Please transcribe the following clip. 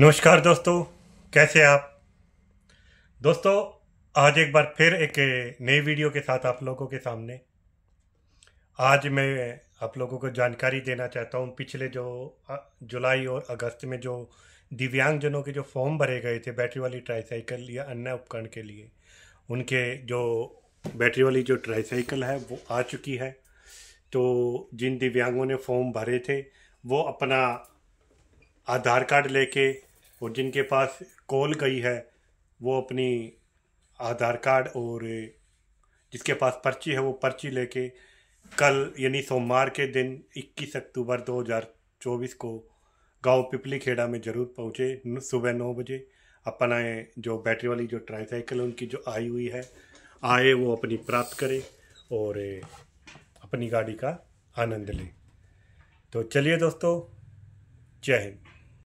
नमस्कार दोस्तों कैसे आप दोस्तों आज एक बार फिर एक नई वीडियो के साथ आप लोगों के सामने आज मैं आप लोगों को जानकारी देना चाहता हूँ पिछले जो जुलाई और अगस्त में जो दिव्यांगजनों के जो फॉर्म भरे गए थे बैटरी वाली ट्राईसाइकिल या अन्य उपकरण के लिए उनके जो बैटरी वाली जो ट्राईसाइकिल है वो आ चुकी है तो जिन दिव्यांगों ने फॉर्म भरे थे वो अपना आधार कार्ड लेके और जिनके पास कॉल गई है वो अपनी आधार कार्ड और जिसके पास पर्ची है वो पर्ची लेके कल यानी सोमवार के दिन 21 अक्टूबर 2024 को गांव पिपली खेड़ा में ज़रूर पहुँचे सुबह नौ बजे अपना जो बैटरी वाली जो ट्राईसाइकिल उनकी जो आई हुई है आए वो अपनी प्राप्त करें और अपनी गाड़ी का आनंद लें तो चलिए दोस्तों जय हिंद